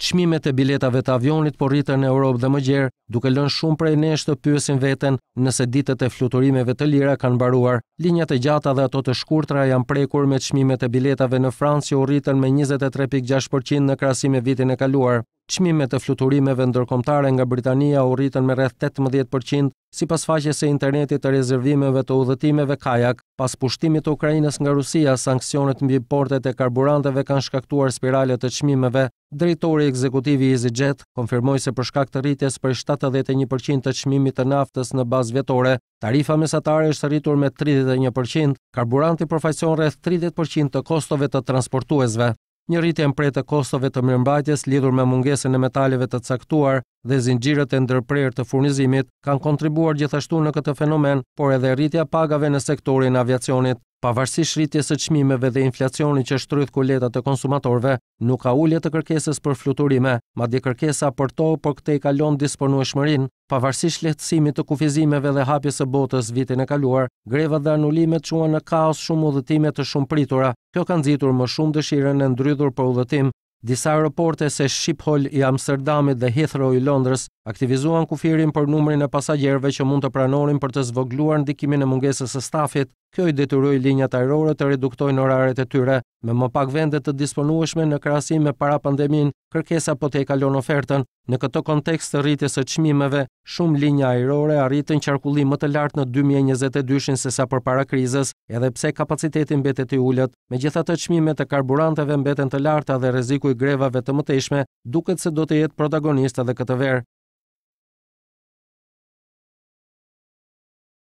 Çmimet e biletave të avionit po rriten në Europë dhe më gjerë, duke lënë shumë prej nesh të pyesin veten nëse ditët e fluturimeve të lira kanë mbaruar. Linjat e gjata dhe ato të shkurtra janë prekur me çmimet e biletave në Francë u rriten me 23.6% në krahasim me vitin e kaluar. Çmimet të fluturimeve ndërkombëtare nga Britania u rritën me rreth 18% sipas faqes së internetit të rezervimeve të udhëtimeve kajak. Pas pushtimit të Ukrainës nga Rusia, sanksionet mbi portet e karburanteve kanë shkaktuar spirale të çmimeve. Drejtori ekzekutiv i EasyJet konfirmoi se për shkak të rritjes për 71% të çmimit të naftës në bazë vjetore, tarifa mesatare është rritur me 31%, karburanti përfaqëson rreth 30% të kostove të transportuesve një rritje në prej të kostove të mërëmbajtjes lidhur me mungesën e metaleve të caktuar dhe zingjiret e ndërprerë të furnizimit kanë kontribuar gjithashtu në këtë fenomen, por edhe rritja pagave në sektorin aviacionit. Pavarësi shritje së qmimeve dhe inflacionin që shtrydh kuletat e konsumatorve, nuk ka ullet të kërkesës për fluturime, ma di kërkesa për to, për këte i kalon disponu e shmërin, pavarësi shlehtësimit të kufizimeve dhe hapjes e botës vitin e kaluar, greva dhe anulimet quen në kaos shumë udhëtimet të shumë pritura, kjo kanë zitur më shumë dëshiren e ndrydhur për udhëtim, Disa aeroporte se Shqiphol i Amsterdamit dhe Heathrow i Londres aktivizuan kufirin për numrin e pasagjerve që mund të pranorin për të zvogluar ndikimin e mungesës së stafit, kjo i detyroi linjat aerore të reduktojnë oraret e tyre, me më pak vende të disponueshme në krahasim me para pandemin, kërkesa po të e kalon ofertën, Në këto kontekst të rritjes së çmimeve, shumë linja ajrore arritën qarkullim më të lartë në 2022 se sa përpara krizës, edhe pse kapaciteti mbetet i ulët. Megjithatë, çmimet e karburanteve mbeten të larta dhe rreziku i grevave të mëtejshme duket se do të jetë protagonist edhe këtë verë.